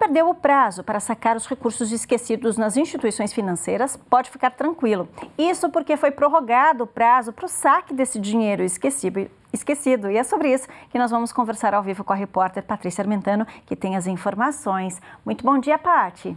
perdeu o prazo para sacar os recursos esquecidos nas instituições financeiras pode ficar tranquilo. Isso porque foi prorrogado o prazo para o saque desse dinheiro esquecido esquecido. E é sobre isso que nós vamos conversar ao vivo com a repórter Patrícia Armentano, que tem as informações. Muito bom dia, Pati.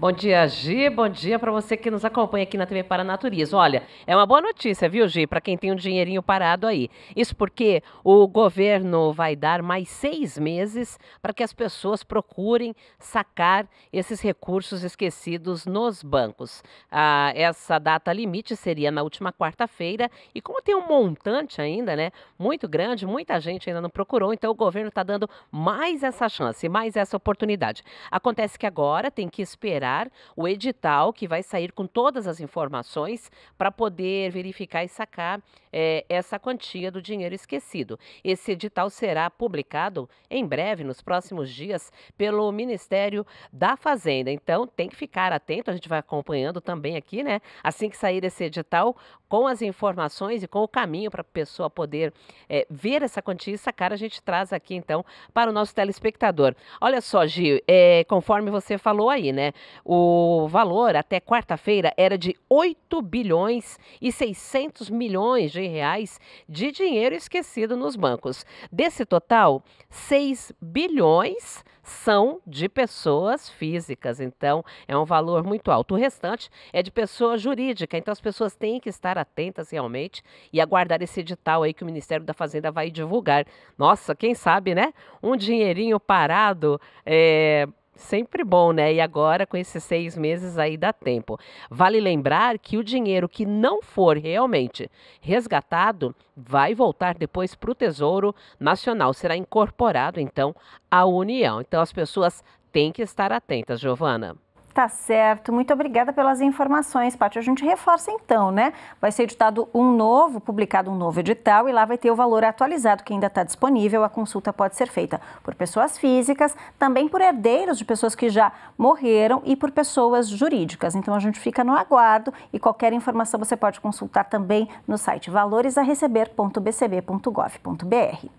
Bom dia, Gi. Bom dia para você que nos acompanha aqui na TV Paranaturismo. Olha, é uma boa notícia, viu, Gi, para quem tem um dinheirinho parado aí. Isso porque o governo vai dar mais seis meses para que as pessoas procurem sacar esses recursos esquecidos nos bancos. Ah, essa data limite seria na última quarta-feira e como tem um montante ainda, né, muito grande, muita gente ainda não procurou, então o governo está dando mais essa chance, mais essa oportunidade. Acontece que agora tem que esperar o edital que vai sair com todas as informações para poder verificar e sacar é, essa quantia do dinheiro esquecido. Esse edital será publicado em breve, nos próximos dias, pelo Ministério da Fazenda. Então, tem que ficar atento, a gente vai acompanhando também aqui, né? Assim que sair esse edital, com as informações e com o caminho para a pessoa poder é, ver essa quantia e sacar, a gente traz aqui, então, para o nosso telespectador. Olha só, Gil, é, conforme você falou aí, né? O valor até quarta-feira era de 8 bilhões e 600 milhões de reais de dinheiro esquecido nos bancos. Desse total, 6 bilhões são de pessoas físicas, então é um valor muito alto. O restante é de pessoa jurídica, então as pessoas têm que estar atentas realmente e aguardar esse edital aí que o Ministério da Fazenda vai divulgar. Nossa, quem sabe, né? Um dinheirinho parado é, Sempre bom, né? E agora, com esses seis meses aí, dá tempo. Vale lembrar que o dinheiro que não for realmente resgatado vai voltar depois para o Tesouro Nacional. Será incorporado, então, à União. Então, as pessoas têm que estar atentas, Giovana. Tá certo. Muito obrigada pelas informações, Paty. A gente reforça então, né? Vai ser editado um novo, publicado um novo edital e lá vai ter o valor atualizado que ainda está disponível. A consulta pode ser feita por pessoas físicas, também por herdeiros de pessoas que já morreram e por pessoas jurídicas. Então a gente fica no aguardo e qualquer informação você pode consultar também no site valoresareceber.bcb.gov.br.